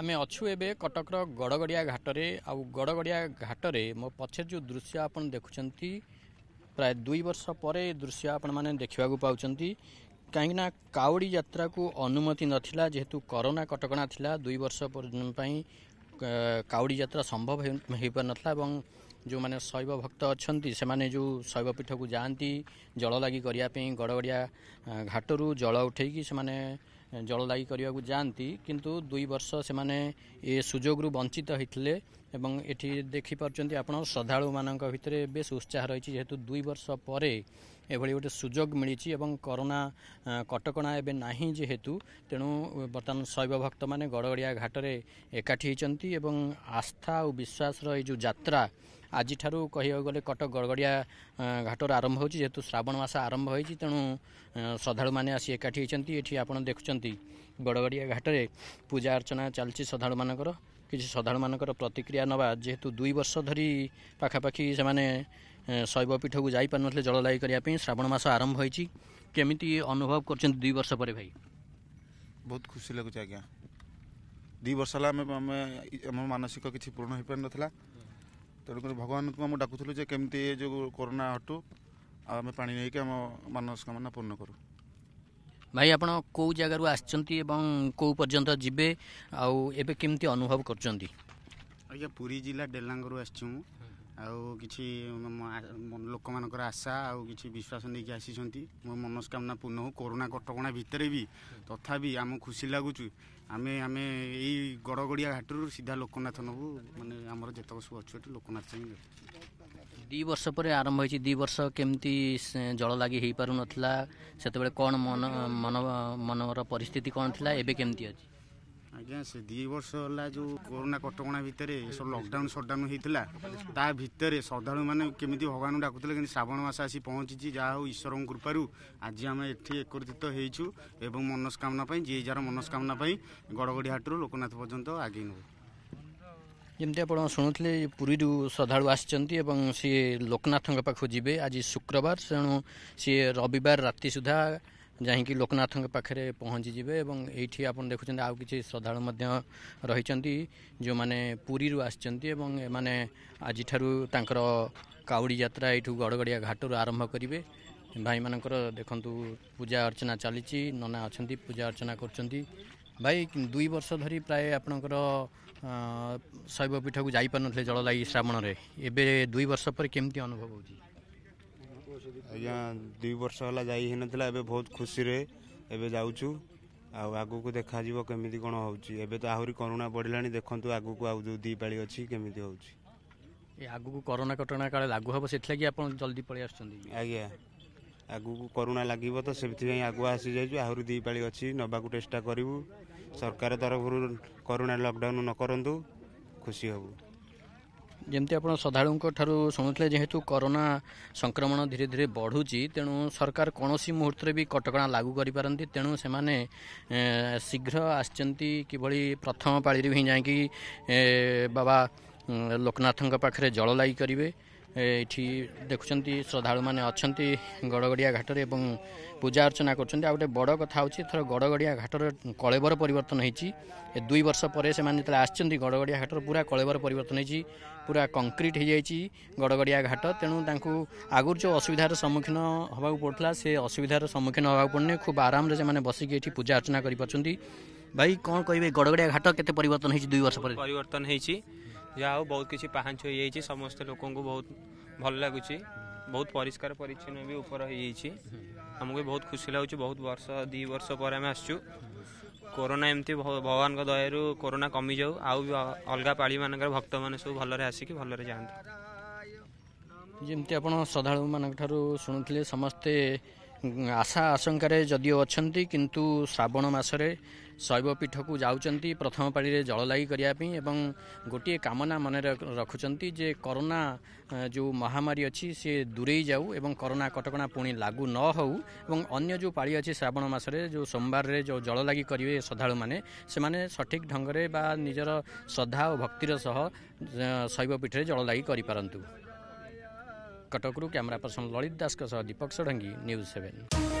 ଆମେ ଅଛୁ ଏବେ କଟକର ଗଡ଼ଗଡ଼ିଆ ଘାଟରେ ଆଉ ଗଡ଼ଗଡ଼ିଆ ଘାଟରେ ମୋ ପଛରେ ଯେଉଁ ଦୃଶ୍ୟ ଆପଣ ଦେଖୁଛନ୍ତି ପ୍ରାୟ ଦୁଇ ବର୍ଷ ପରେ ଏ ଦୃଶ୍ୟ ଆପଣମାନେ ଦେଖିବାକୁ ପାଉଛନ୍ତି କାହିଁକିନା କାଉଡ଼ି ଯାତ୍ରାକୁ ଅନୁମତି ନଥିଲା ଯେହେତୁ କରୋନା କଟକଣା ଥିଲା ଦୁଇ ବର୍ଷ ପାଇଁ କାଉଡ଼ି ଯାତ୍ରା ସମ୍ଭବ ହୋଇପାରିନଥିଲା ଏବଂ ଯେଉଁମାନେ ଶୈବ ଭକ୍ତ ଅଛନ୍ତି ସେମାନେ ଯେଉଁ ଶୈବପୀଠକୁ ଯାଆନ୍ତି ଜଳ ଲାଗି କରିବା ପାଇଁ ଗଡ଼ଗଡ଼ିଆ ଘାଟରୁ ଜଳ ଉଠେଇକି ସେମାନେ ଜଳଦାୟୀ କରିବାକୁ ଯାଆନ୍ତି କିନ୍ତୁ ଦୁଇ ବର୍ଷ ସେମାନେ ଏ ସୁଯୋଗରୁ ବଞ୍ଚିତ ହୋଇଥିଲେ ଏବଂ ଏଠି ଦେଖିପାରୁଛନ୍ତି ଆପଣ ଶ୍ରଦ୍ଧାଳୁମାନଙ୍କ ଭିତରେ ବେଶ ଉତ୍ସାହ ରହିଛି ଯେହେତୁ ଦୁଇ ବର୍ଷ ପରେ ଏଭଳି ଗୋଟେ ସୁଯୋଗ ମିଳିଛି ଏବଂ କରୋନା କଟକଣା ଏବେ ନାହିଁ ଯେହେତୁ ତେଣୁ ବର୍ତ୍ତମାନ ଶୈବ ଭକ୍ତମାନେ ଗଡ଼ଗଡ଼ିଆ ଘାଟରେ ଏକାଠି ହୋଇଛନ୍ତି ଏବଂ ଆସ୍ଥା ଆଉ ବିଶ୍ୱାସର ଏଇ ଯେଉଁ ଯାତ୍ରା ଆଜିଠାରୁ କହିବାକୁ ଗଲେ କଟକ ଗଡ଼ଗଡ଼ିଆ ଘାଟରୁ ଆରମ୍ଭ ହେଉଛି ଯେହେତୁ ଶ୍ରାବଣ ମାସ ଆରମ୍ଭ ହୋଇଛି ତେଣୁ ଶ୍ରଦ୍ଧାଳୁମାନେ ଆସି ଏକାଠି ହୋଇଛନ୍ତି ଏଠି ଆପଣ ଦେଖୁଛନ୍ତି ଗଡ଼ଗଡ଼ିଆ ଘାଟରେ ପୂଜା ଅର୍ଚ୍ଚନା ଚାଲିଛି ଶ୍ରଦ୍ଧାଳୁମାନଙ୍କର କିଛି ଶ୍ରଦ୍ଧାଳୁମାନଙ୍କର ପ୍ରତିକ୍ରିୟା ନେବା ଯେହେତୁ ଦୁଇ ବର୍ଷ ଧରି ପାଖାପାଖି ସେମାନେ ଶୈବପୀଠକୁ ଯାଇପାରୁନଥିଲେ ଜଳଲାଇ କରିବା ପାଇଁ ଶ୍ରାବଣ ମାସ ଆରମ୍ଭ ହୋଇଛି କେମିତି ଅନୁଭବ କରୁଛନ୍ତି ଦୁଇ ବର୍ଷ ପରେ ଭାଇ ବହୁତ ଖୁସି ଲାଗୁଛି ଆଜ୍ଞା ଦୁଇ ବର୍ଷ ହେଲା ଆମେ ଆମେ ଆମ ମାନସିକ କିଛି ପୂରଣ ହୋଇପାରିନଥିଲା ତେଣୁକରି ଭଗବାନଙ୍କୁ ଆମେ ଡାକୁଥିଲୁ ଯେ କେମିତି ଏ ଯେଉଁ କରୋନା ହଟୁ ଆଉ ଆମେ ପାଣି ନେଇକି ଆମ ମନସ୍କାମନା ପୂର୍ଣ୍ଣ କରୁ ଭାଇ ଆପଣ କେଉଁ ଜାଗାରୁ ଆସିଛନ୍ତି ଏବଂ କେଉଁ ପର୍ଯ୍ୟନ୍ତ ଯିବେ ଆଉ ଏବେ କେମିତି ଅନୁଭବ କରୁଛନ୍ତି ଆଜ୍ଞା ପୁରୀ ଜିଲ୍ଲା ଡେଲାଙ୍ଗରୁ ଆସିଛି ମୁଁ ଆଉ କିଛି ଲୋକମାନଙ୍କର ଆଶା ଆଉ କିଛି ବିଶ୍ୱାସ ନେଇକି ଆସିଛନ୍ତି ମୋ ମନସ୍କାମନା ପୂର୍ଣ୍ଣ ହେଉ କରୋନା କଟକଣା ଭିତରେ ବି ତଥାପି ଆମକୁ ଖୁସି ଲାଗୁଛୁ ଆମେ ଆମେ ଏଇ ଗଡ଼ଗଡ଼ିଆ ଘାଟରୁ ସିଧା ଲୋକନାଥ ନେବୁ ମାନେ ଆମର ଯେତକ ସବୁ ଅଛୁ ଏଠି ଲୋକନାଥ ଚାହିଁବୁ ଦୁଇ ବର୍ଷ ପରେ ଆରମ୍ଭ ହେଇଛି ଦୁଇ ବର୍ଷ କେମିତି ଜଳ ଲାଗି ହେଇପାରୁନଥିଲା ସେତେବେଳେ କ'ଣ ମନ ମନ ମନର ପରିସ୍ଥିତି କ'ଣ ଥିଲା ଏବେ କେମିତି ଅଛି ଆଜ୍ଞା ସେ ଦୁଇ ବର୍ଷ ହେଲା ଯେଉଁ କରୋନା କଟକଣା ଭିତରେ ସବୁ ଲକ୍ଡାଉନ୍ ସଟ୍ଡାଉନ୍ ହେଇଥିଲା ତା ଭିତରେ ଶ୍ରଦ୍ଧାଳୁମାନେ କେମିତି ଭଗବାନ ଡାକୁଥିଲେ କିନ୍ତୁ ଶ୍ରାବଣ ମାସ ଆସି ପହଞ୍ଚିଛି ଯାହା ହଉ ଈଶ୍ୱରଙ୍କ କୃପାରୁ ଆଜି ଆମେ ଏଠି ଏକତ୍ରିତ ହେଇଛୁ ଏବଂ ମନସ୍କାମନା ପାଇଁ ଯିଏ ଯାହାର ମନସ୍କାମନା ପାଇଁ ଗଡ଼ଗଡ଼ି ହାଟରୁ ଲୋକନାଥ ପର୍ଯ୍ୟନ୍ତ ଆଗେଇ ନେବୁ ଯେମିତି ଆପଣ ଶୁଣୁଥିଲେ ପୁରୀରୁ ଶ୍ରଦ୍ଧାଳୁ ଆସିଛନ୍ତି ଏବଂ ସିଏ ଲୋକନାଥଙ୍କ ପାଖକୁ ଯିବେ ଆଜି ଶୁକ୍ରବାର ତେଣୁ ସିଏ ରବିବାର ରାତି ସୁଦ୍ଧା ଯାଇକି ଲୋକନାଥଙ୍କ ପାଖରେ ପହଞ୍ଚିଯିବେ ଏବଂ ଏଇଠି ଆପଣ ଦେଖୁଛନ୍ତି ଆଉ କିଛି ଶ୍ରଦ୍ଧାଳୁ ମଧ୍ୟ ରହିଛନ୍ତି ଯେଉଁମାନେ ପୁରୀରୁ ଆସିଛନ୍ତି ଏବଂ ଏମାନେ ଆଜିଠାରୁ ତାଙ୍କର କାଉଡ଼ି ଯାତ୍ରା ଏଇଠୁ ଗଡ଼ଗଡ଼ିଆ ଘାଟରୁ ଆରମ୍ଭ କରିବେ ଭାଇମାନଙ୍କର ଦେଖନ୍ତୁ ପୂଜା ଅର୍ଚ୍ଚନା ଚାଲିଛି ନନା ଅଛନ୍ତି ପୂଜା ଅର୍ଚ୍ଚନା କରୁଛନ୍ତି ଭାଇ ଦୁଇ ବର୍ଷ ଧରି ପ୍ରାୟ ଆପଣଙ୍କର ଶୈବପୀଠକୁ ଯାଇପାରୁନଥିଲେ ଜଳ ଲାଗି ଶ୍ରାବଣରେ ଏବେ ଦୁଇ ବର୍ଷ ପରେ କେମିତି ଅନୁଭବ ହେଉଛି ଆଜ୍ଞା ଦୁଇ ବର୍ଷ ହେଲା ଯାଇ ହେଇନଥିଲା ଏବେ ବହୁତ ଖୁସିରେ ଏବେ ଯାଉଛୁ ଆଉ ଆଗକୁ ଦେଖାଯିବ କେମିତି କ'ଣ ହେଉଛି ଏବେ ତ ଆହୁରି କରୋନା ବଢ଼ିଲାଣି ଦେଖନ୍ତୁ ଆଗକୁ ଆଉ ଯେଉଁ ଦୁଇ ପାଳି ଅଛି କେମିତି ହେଉଛି ଏ ଆଗକୁ କରୋନା କଟକଣା କାଳେ ଲାଗୁ ହେବ ସେଥିଲାଗି ଆପଣ ଜଲ୍ଦି ପଳେଇ ଆସୁଛନ୍ତି ଆଜ୍ଞା ଆଗକୁ କରୋନା ଲାଗିବ ତ ସେଥିପାଇଁ ଆଗୁଆ ଆସିଯାଇଛୁ ଆହୁରି ଦୁଇ ପାଳି ଅଛି ନେବାକୁ ଚେଷ୍ଟା କରିବୁ ସରକାର ତରଫରୁ କରୋନା ଲକ୍ଡାଉନ୍ ନ କରନ୍ତୁ ଖୁସି ହେବୁ ଯେମିତି ଆପଣ ଶ୍ରଦ୍ଧାଳୁଙ୍କ ଠାରୁ ଶୁଣୁଥିଲେ ଯେହେତୁ କରୋନା ସଂକ୍ରମଣ ଧୀରେ ଧୀରେ ବଢ଼ୁଛି ତେଣୁ ସରକାର କୌଣସି ମୁହୂର୍ତ୍ତରେ ବି କଟକଣା ଲାଗୁ କରିପାରନ୍ତି ତେଣୁ ସେମାନେ ଶୀଘ୍ର ଆସିଛନ୍ତି କିଭଳି ପ୍ରଥମ ପାଳିରେ ହିଁ ଯାଇକି ବାବା ଲୋକନାଥଙ୍କ ପାଖରେ ଜଳ ଲାଗି କରିବେ ଏଇଠି ଦେଖୁଛନ୍ତି ଶ୍ରଦ୍ଧାଳୁମାନେ ଅଛନ୍ତି ଗଡ଼ଗଡ଼ିଆ ଘାଟରେ ଏବଂ ପୂଜା ଅର୍ଚ୍ଚନା କରୁଛନ୍ତି ଆଉ ଗୋଟେ ବଡ଼ କଥା ହେଉଛି ଏଥର ଗଡ଼ଗଡ଼ିଆ ଘାଟର କଳେବର ପରିବର୍ତ୍ତନ ହୋଇଛି ଏ ଦୁଇ ବର୍ଷ ପରେ ସେମାନେ ଯେତେବେଳେ ଆସିଛନ୍ତି ଗଡ଼ଗଡ଼ିଆ ଘାଟର ପୁରା କଳେବର ପରିବର୍ତ୍ତନ ହୋଇଛି ପୁରା କଂକ୍ରିଟ୍ ହୋଇଯାଇଛି ଗଡ଼ଗଡ଼ିଆ ଘାଟ ତେଣୁ ତାଙ୍କୁ ଆଗରୁ ଯେଉଁ ଅସୁବିଧାର ସମ୍ମୁଖୀନ ହେବାକୁ ପଡ଼ୁଥିଲା ସେ ଅସୁବିଧାର ସମ୍ମୁଖୀନ ହେବାକୁ ପଡ଼ୁନି ଖୁବ୍ ଆରାମରେ ସେମାନେ ବସିକି ଏଠି ପୂଜା ଅର୍ଚ୍ଚନା କରିପାରୁଛନ୍ତି ଭାଇ କ'ଣ କହିବେ ଗଡ଼ଗଡ଼ିଆ ଘାଟ କେତେ ପରିବର୍ତ୍ତନ ହୋଇଛି ଦୁଇ ବର୍ଷ ପରେ ପରିବର୍ତ୍ତନ ହୋଇଛି जहा हो बहुत किसी पहांच हो जाइए समस्त लोक बहुत भल लगुच बहुत परिष्कार परिच्छन भी उपर हो आमको बहुत खुशी लगुच बहुत वर्ष दु वर्ष पर आम आस कोरोना एमती भगवान दया रु कोरोना कमी जाऊ आउ अलग पाड़ी मान भक्त मैंने सब भलि आसिक भल जामती श्रद्धा मान ठार समस्ते ଆଶା ଆଶଙ୍କାରେ ଯଦିଓ ଅଛନ୍ତି କିନ୍ତୁ ଶ୍ରାବଣ ମାସରେ ଶୈବପୀଠକୁ ଯାଉଛନ୍ତି ପ୍ରଥମ ପାଳିରେ ଜଳ ଲାଗି କରିବା ପାଇଁ ଏବଂ ଗୋଟିଏ କାମନା ମନରେ ରଖୁଛନ୍ତି ଯେ କରୋନା ଯେଉଁ ମହାମାରୀ ଅଛି ସିଏ ଦୂରେଇ ଯାଉ ଏବଂ କରୋନା କଟକଣା ପୁଣି ଲାଗୁ ନ ହେଉ ଏବଂ ଅନ୍ୟ ଯେଉଁ ପାଳି ଅଛି ଶ୍ରାବଣ ମାସରେ ଯେଉଁ ସୋମବାରରେ ଯେଉଁ ଜଳ ଲାଗି କରିବେ ଶ୍ରଦ୍ଧାଳୁମାନେ ସେମାନେ ସଠିକ୍ ଢଙ୍ଗରେ ବା ନିଜର ଶ୍ରଦ୍ଧା ଓ ଭକ୍ତିର ସହ ଶୈବପୀଠରେ ଜଳ ଲାଗି କରିପାରନ୍ତୁ कटकरू क्यामेरा पर्सन ललित दासका सह दीपक सोढङ्गी न्युज सेभेन